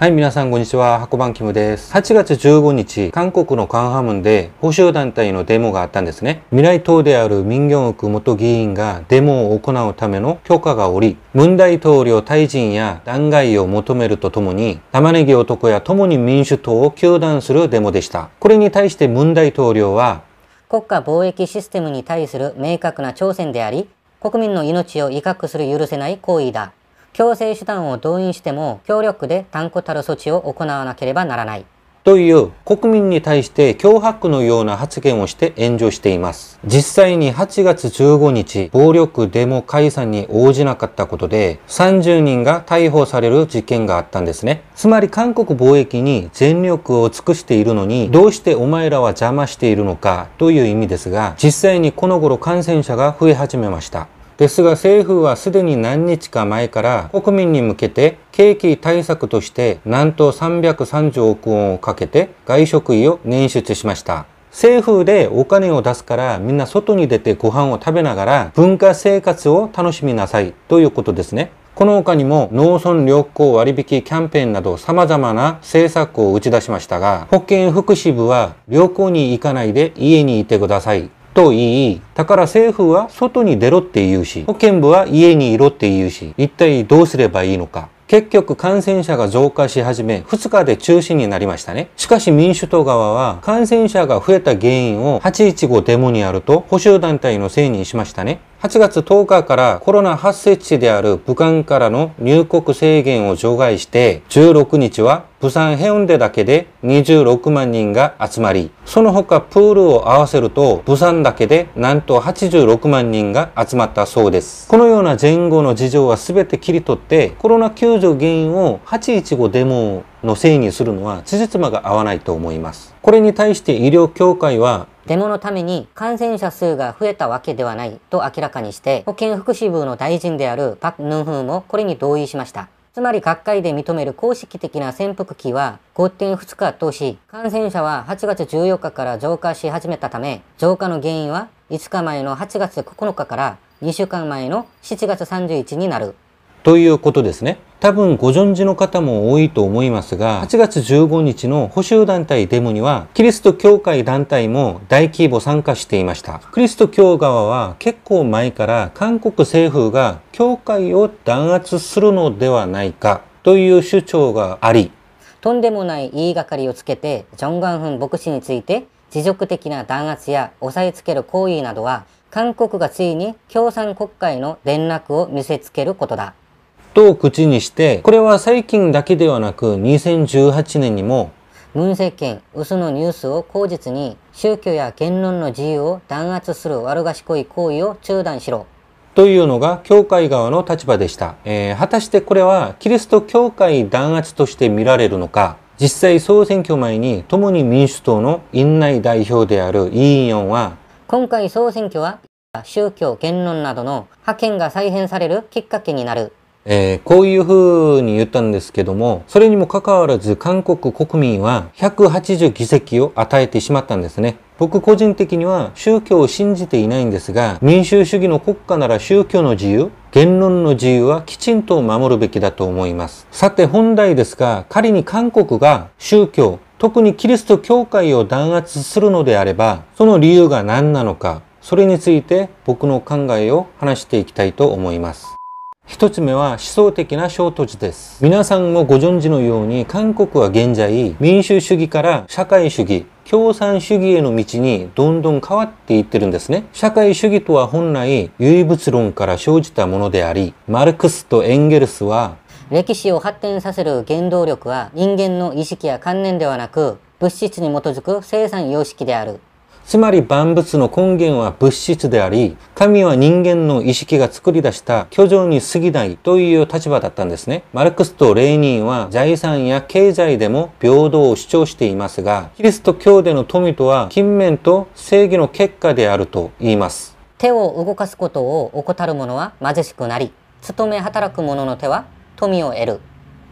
はい、皆さんこんにちは。箱番キムです。8月15日、韓国のカンハムンで保守団体のデモがあったんですね。未来党である民業区元議員がデモを行うための許可がおり、文大統領退陣や弾劾を求めるとともに、玉ねぎ男や共に民主党を糾弾するデモでした。これに対して文大統領は、国家貿易システムに対する明確な挑戦であり、国民の命を威嚇する許せない行為だ。強制手段を動員しても強力で断固たる措置を行わなければならない。という国民に対して脅迫のような発言をして炎上しています。実際に8月15日、暴力デモ解散に応じなかったことで30人が逮捕される事件があったんですね。つまり韓国貿易に全力を尽くしているのにどうしてお前らは邪魔しているのかという意味ですが実際にこの頃感染者が増え始めました。ですが政府はすでに何日か前から国民に向けて景気対策としてなんと330億ウォンをかけて外食費を捻出しました。政府でお金を出すからみんな外に出てご飯を食べながら文化生活を楽しみなさいということですね。この他にも農村旅行割引キャンペーンなど様々な政策を打ち出しましたが、保健福祉部は旅行に行かないで家にいてくださいと言い、だから政府は外に出ろって言うし、保健部は家にいろって言うし、一体どうすればいいのか。結局感染者が増加し始め、2日で中止になりましたね。しかし民主党側は、感染者が増えた原因を815デモにあると保守団体のせいにしましたね。8月10日からコロナ発生地である武漢からの入国制限を除外して、16日は武山ヘウンデだけで26万人が集まり、その他プールを合わせると、武山だけでなんと86万人が集まったそうです。このような前後の事情は全て切り取って、コロナ救助原因を815デモのせいにするのは、つじつまが合わないと思います。これに対して医療協会は、デモのために感染者数が増えたわけではないと明らかにして、保健福祉部の大臣であるパク・ヌンフーもこれに同意しました。つまり学会で認める公式的な潜伏期は5.2日とし、感染者は8月14日から増加し始めたため、増加の原因は5日前の8月9日から2週間前の7月31日になるということですね。多分ご存知の方も多いと思いますが、8月15日の補修団体デモには、キリスト教会団体も大規模参加していました。クリスト教側は結構前から韓国政府が教会を弾圧するのではないかという主張があり、とんでもない言いがかりをつけて、ジョン・ガンフン牧師について、持続的な弾圧や押さえつける行為などは、韓国がついに共産国会の連絡を見せつけることだ。と口にして、これは最近だけではなく2018年にもムン政権、嘘のニュースを口実に宗教や言論の自由を弾圧する悪賢い行為を中断しろ。というのが教会側の立場でした、えー、果たしてこれはキリスト教会弾圧として見られるのか実際総選挙前に共に民主党の院内代表であるイ・イヨンは今回総選挙は宗教言論などの派遣が再編されるきっかけになるえー、こういうふうに言ったんですけども、それにもかかわらず韓国国民は180議席を与えてしまったんですね。僕個人的には宗教を信じていないんですが、民主主義の国家なら宗教の自由、言論の自由はきちんと守るべきだと思います。さて本題ですが、仮に韓国が宗教、特にキリスト教会を弾圧するのであれば、その理由が何なのか、それについて僕の考えを話していきたいと思います。一つ目は思想的な衝突です。皆さんもご存知のように、韓国は現在、民主主義から社会主義、共産主義への道にどんどん変わっていってるんですね。社会主義とは本来、唯物論から生じたものであり、マルクスとエンゲルスは、歴史を発展させる原動力は人間の意識や観念ではなく、物質に基づく生産様式であるつまり万物の根源は物質であり神は人間の意識が作り出した巨像に過ぎないという立場だったんですねマルクスとレーニンは財産や経済でも平等を主張していますがキリスト教での富とは金面と正義の結果であると言います手を動かすことを怠る者は貧しくなり勤め働く者の手は富を得る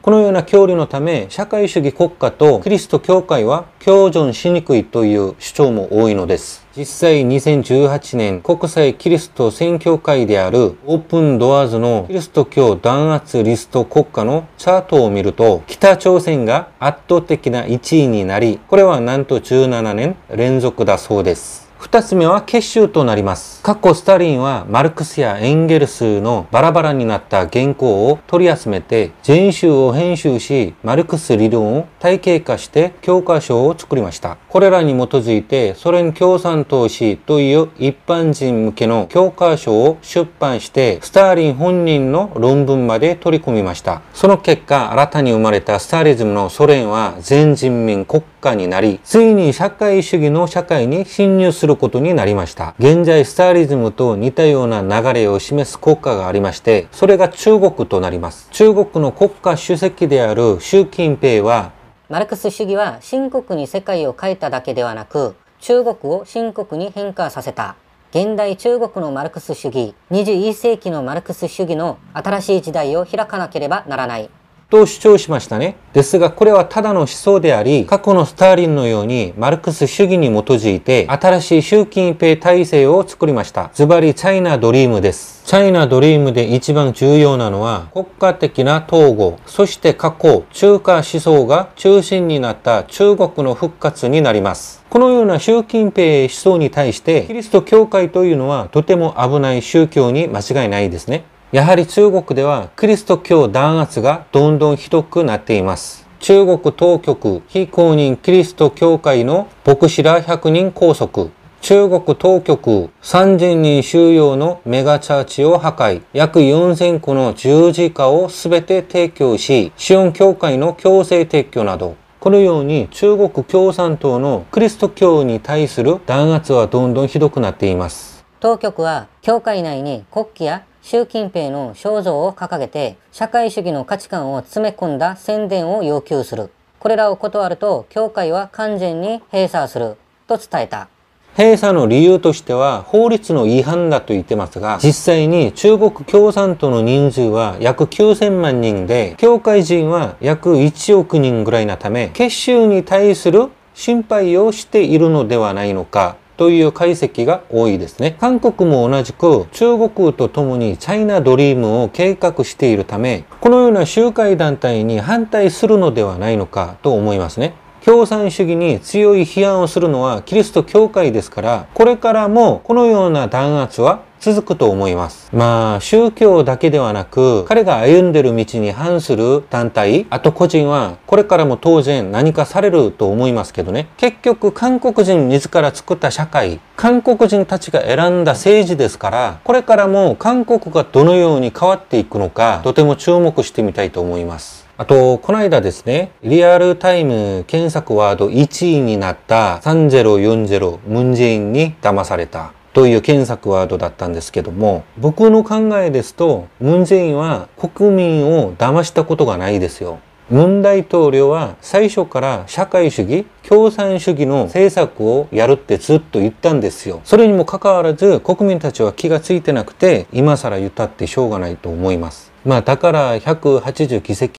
このような恐竜のため社会主義国家とキリスト教会は共存しにくいという主張も多いのです実際2018年国際キリスト宣教会であるオープンドアーズのキリスト教弾圧リスト国家のチャートを見ると北朝鮮が圧倒的な1位になりこれはなんと17年連続だそうです2つ目は結集となります。過去スターリンはマルクスやエンゲルスのバラバラになった原稿を取り集めて全集を編集しマルクス理論を体系化して教科書を作りました。これらに基づいてソ連共産党史という一般人向けの教科書を出版してスターリン本人の論文まで取り込みました。その結果新たに生まれたスターリズムのソ連は全人民国家になりついに社会主義の社会に侵入するることになりました。現在スターリズムと似たような流れを示す国家がありまして、それが中国となります。中国の国家主席である習近平は、マルクス主義は深刻に世界を変えただけではなく、中国を深刻に変化させた。現代中国のマルクス主義、21世紀のマルクス主義の新しい時代を開かなければならない。と主張しましたね。ですがこれはただの思想であり、過去のスターリンのようにマルクス主義に基づいて新しい習近平体制を作りました。ズバリチャイナドリームです。チャイナドリームで一番重要なのは国家的な統合、そして過去、中華思想が中心になった中国の復活になります。このような習近平思想に対してキリスト教会というのはとても危ない宗教に間違いないですね。やはり中国ではキリスト教弾圧がどんどんひどくなっています。中国当局非公認キリスト教会の牧師ら100人拘束。中国当局3000人収容のメガチャーチを破壊。約4000個の十字架を全て提供し、資本教会の強制撤去など、このように中国共産党のクリスト教に対する弾圧はどんどんひどくなっています。当局は教会内に国旗や習近平の肖像を掲げて社会主義の価値観を詰め込んだ宣伝を要求する。これらを断ると教会は完全に閉鎖すると伝えた。閉鎖の理由としては法律の違反だと言ってますが、実際に中国共産党の人数は約9000万人で、教会人は約1億人ぐらいなため、結集に対する心配をしているのではないのかという解析が多いですね。韓国も同じく中国と共にチャイナドリームを計画しているため、このような集会団体に反対するのではないのかと思いますね。共産主義に強い批判をするのはキリスト教会ですから、これからもこのような弾圧は続くと思います。まあ、宗教だけではなく、彼が歩んでる道に反する団体、あと個人は、これからも当然何かされると思いますけどね。結局、韓国人自ら作った社会、韓国人たちが選んだ政治ですから、これからも韓国がどのように変わっていくのか、とても注目してみたいと思います。あと、この間ですね、リアルタイム検索ワード1位になった3040ムンジェインに騙された。という検索ワードだったんですけども僕の考えですとムン・ジェインは国民を騙したことがないですよ。ムン大統領は最初から社会主義、共産主義の政策をやるってずっと言ったんですよ。それにもかかわらず国民たちは気がついてなくて今更言ったってしょうがないと思います。まあだから180議席